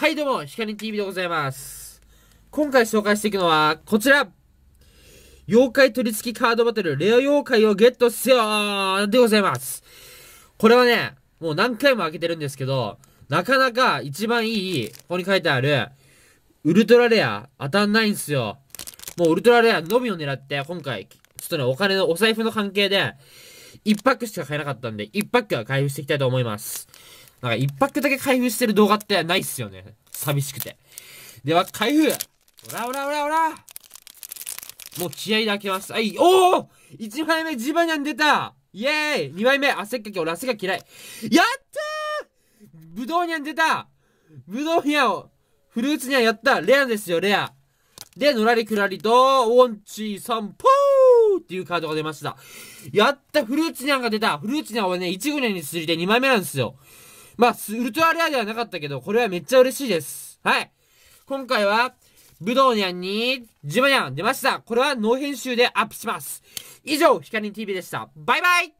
はい、どうも、ヒカリン TV でございます。今回紹介していくのは、こちら妖怪取り付きカードバトル、レア妖怪をゲットせよでございます。これはね、もう何回も開けてるんですけど、なかなか一番いい、ここに書いてある、ウルトラレア、当たんないんすよ。もうウルトラレアのみを狙って、今回、ちょっとね、お金の、お財布の関係で、1パックしか買えなかったんで、1パックは開封していきたいと思います。なんか一泊だけ開封してる動画ってないっすよね。寂しくて。では、開封おらおらおらおらもう気合で開けます。はい、おお !1 枚目、ジバニャン出たイエーイ !2 枚目、汗っかき、俺汗が嫌い。やったーブドウニャン出たブドウニャンを、フルーツニャンやったレアですよ、レア。で、のらりくらりと、ォンチーさん、ポーっていうカードが出ました。やったフルーツニャンが出たフルーツニャンはね、1ぐらに続いて2枚目なんですよ。まあ、ウルトラレアではなかったけど、これはめっちゃ嬉しいです。はい。今回は、ブドウニャンに、ジマニャン出ました。これはノー編集でアップします。以上、ヒカリン TV でした。バイバイ